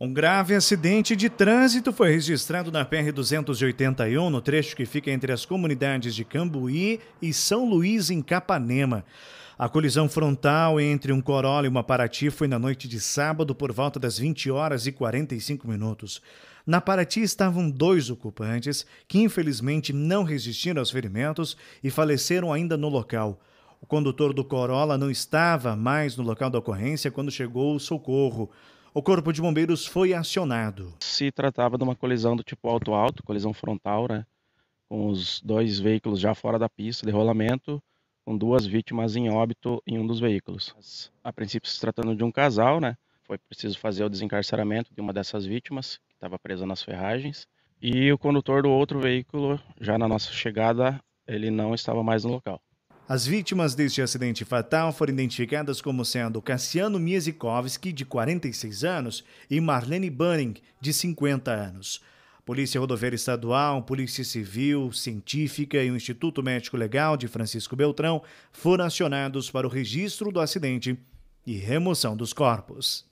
Um grave acidente de trânsito foi registrado na PR-281, no trecho que fica entre as comunidades de Cambuí e São Luís, em Capanema. A colisão frontal entre um Corolla e uma Paraty foi na noite de sábado por volta das 20 horas e 45 minutos. Na Paraty estavam dois ocupantes que infelizmente não resistiram aos ferimentos e faleceram ainda no local. O condutor do Corolla não estava mais no local da ocorrência quando chegou o socorro o Corpo de Bombeiros foi acionado. Se tratava de uma colisão do tipo alto-alto, colisão frontal, né? Com os dois veículos já fora da pista de rolamento, com duas vítimas em óbito em um dos veículos. A princípio, se tratando de um casal, né? Foi preciso fazer o desencarceramento de uma dessas vítimas, que estava presa nas ferragens. E o condutor do outro veículo, já na nossa chegada, ele não estava mais no local. As vítimas deste acidente fatal foram identificadas como sendo Cassiano Miesikowski, de 46 anos, e Marlene Bunning, de 50 anos. Polícia Rodoviária Estadual, Polícia Civil, Científica e o Instituto Médico Legal de Francisco Beltrão foram acionados para o registro do acidente e remoção dos corpos.